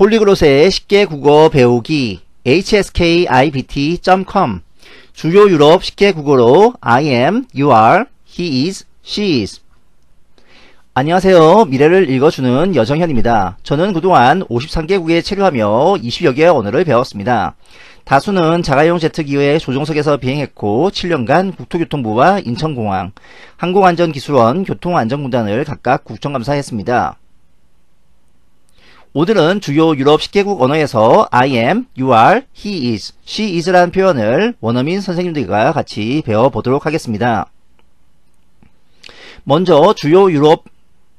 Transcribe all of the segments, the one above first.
폴리그로스의 쉽게 국어 배우기 hskibt.com 주요 유럽 쉽게 국어로 I am, you are, he is, she is 안녕하세요. 미래를 읽어주는 여정현입니다. 저는 그동안 53개국에 체류하며 20여개 의 언어를 배웠습니다. 다수는 자가용 제트기의 조종석에서 비행했고 7년간 국토교통부와 인천공항, 항공안전기술원, 교통안전공단을 각각 국정감사했습니다. 오늘은 주요 유럽 10개국 언어에서 I am, you are, he is, she is라는 표현을 원어민 선생님들과 같이 배워보도록 하겠습니다. 먼저 주요 유럽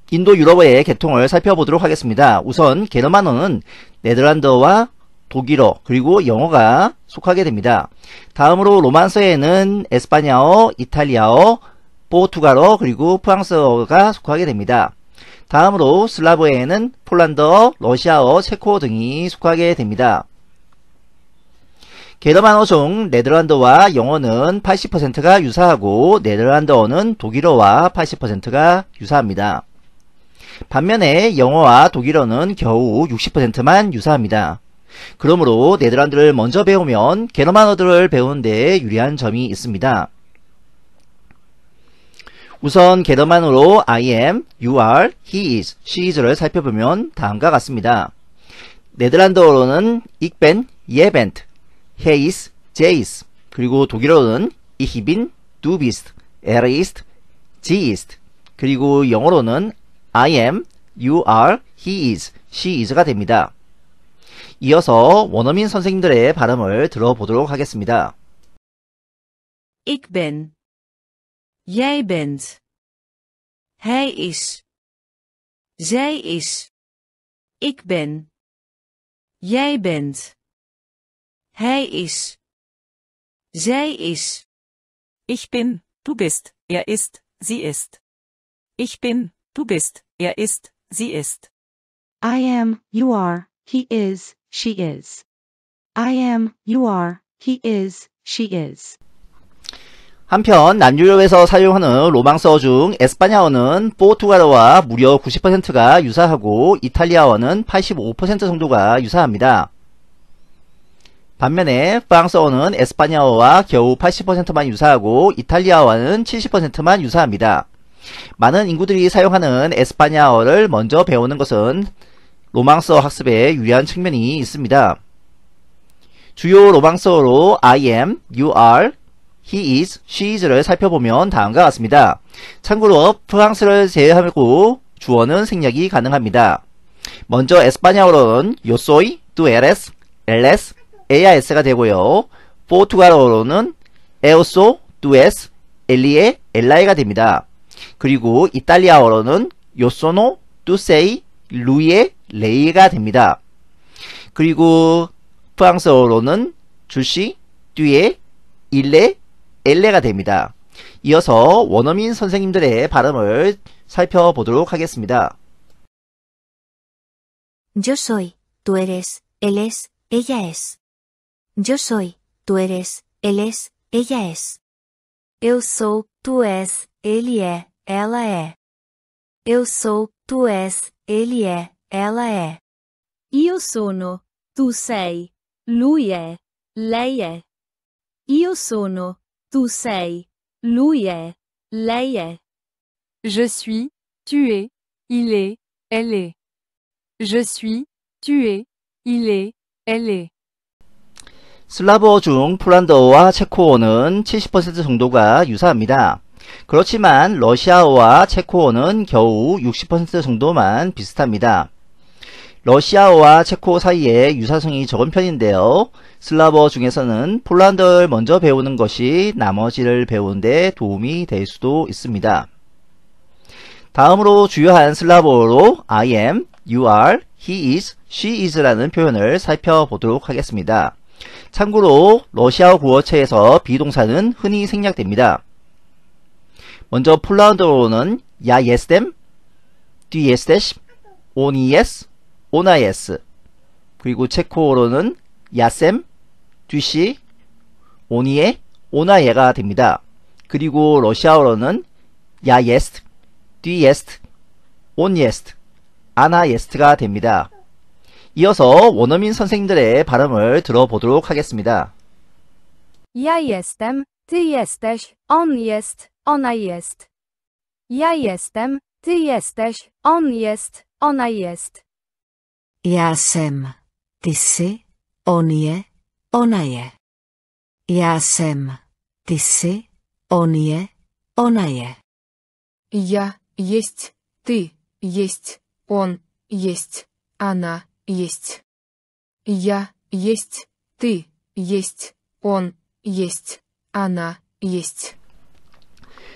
인도 유럽어의 계통을 살펴보도록 하겠습니다. 우선 게르만어는 네덜란드와 독일어 그리고 영어가 속하게 됩니다. 다음으로 로만서에는 에스파냐어, 이탈리아어, 포르투갈어 그리고 프랑스어가 속하게 됩니다. 다음으로 슬라브에는 폴란더 러시아어, 체코어 등이 속하게 됩니다. 게르만어 중 네덜란드와 영어는 80%가 유사하고 네덜란드어는 독일어와 80%가 유사합니다. 반면에 영어와 독일어는 겨우 60%만 유사합니다. 그러므로 네덜란드를 먼저 배우면 게르만어들을 배우는데 유리한 점이 있습니다. 우선 개더만으로 I am, you are, he is, she is를 살펴보면 다음과 같습니다. 네덜란드어로는 ich bin, je bent, he is, j is, 그리고 독일어로는 ich bin, du bist, er ist, she ist, 그리고 영어로는 I am, you are, he is, she is가 됩니다. 이어서 원어민 선생님들의 발음을 들어보도록 하겠습니다. Ich bin Jij bent. Hij is. Zij is. Ik ben. Jij bent. Hij is. Zij is. Ich bin, du bist, er ist, sie ist. Ich bin, du bist, er ist, sie ist. I am, you are, he is, she is. I am, you are, he is, she is. 한편 남유럽에서 사용하는 로망스어 중 에스파냐어는 포르투갈어와 무려 90%가 유사하고 이탈리아어는 85% 정도가 유사합니다. 반면에 프랑스어는 에스파냐어와 겨우 80%만 유사하고 이탈리아어는 70%만 유사합니다. 많은 인구들이 사용하는 에스파냐어를 먼저 배우는 것은 로망스어 학습에 유리한 측면이 있습니다. 주요 로망스어로 I m u r he is, she is를 살펴보면 다음과 같습니다. 참고로 프랑스를 제외하고 주어는 생략이 가능합니다. 먼저 에스파냐어로는 yo soy, tú eres, él es, ella es가 되고요. 포르투갈어로는 eu sou, tú es, él es, e l a e가 됩니다. 그리고 이탈리아어로는 yo sono, tú sei, lui e lei가 됩니다. 그리고 프랑스어로는 주시, 뒤에, 일레, 엘레가 됩니다. 이어서 원어민 선생님들의 발음을 살펴보도록 하겠습니다. Yo soy, tú eres, él es, ella es. Yo soy, tú eres, él es, ella es. Eu sou, tu és, ele é, ela é. Eu sou, tu és, ele é, ela é. Io sono, tu sei, lui è, lei è. Io sono, Tu sei. Lui è. Lei è. Je suis, tu es, il est, elle est. Je suis, tu es, il est, elle est. 슬라브어 중 폴란드어와 체코어는 70% 정도가 유사합니다. 그렇지만 러시아어와 체코어는 겨우 60% 정도만 비슷합니다. 러시아어와 체코어 사이에 유사성이 적은 편인데요. 슬라버 중에서는 폴란드를 먼저 배우는 것이 나머지를 배우는데 도움이 될 수도 있습니다. 다음으로 주요한 슬라버어로 I am, you are, he is, she is라는 표현을 살펴보도록 하겠습니다. 참고로 러시아어 구어체에서 비동사는 흔히 생략됩니다. 먼저 폴란드어로는 야 yes, 스댐뒤 예스데시, 오니 예스, 오나 예 s 그리고 체코어로는 야셈, 주시 오니에 오나예가 됩니다. 그리고 러시아어로는 야예스트, 뒤예스트, 온예스트, 아나예스트가 됩니다. 이어서 원어민 선생님들의 발음을 들어보도록 하겠습니다. Ja jestem, ty jesteś, on jest, ona jest. Ja jestem, ty jesteś, on jest, ona jest. Ja sem, ty si, on je, ona je. Ja jsem, ty jsi, on je, ona je. Я есть, ты есть, он есть, она есть. Я есть, ты есть, он есть, она есть.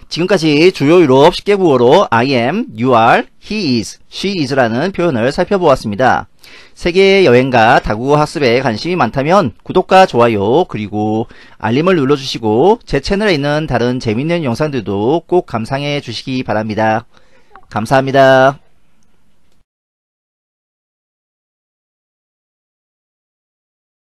지금까지 주요 유럽 10개 국어로 I am, you are, he is, she is라는 표현을 살펴보았습니다. 세계 여행과 다국어 학습에 관심이 많다면 구독과 좋아요 그리고 알림을 눌러주시고 제 채널에 있는 다른 재밌는 영상들도 꼭 감상해 주시기 바랍니다. 감사합니다.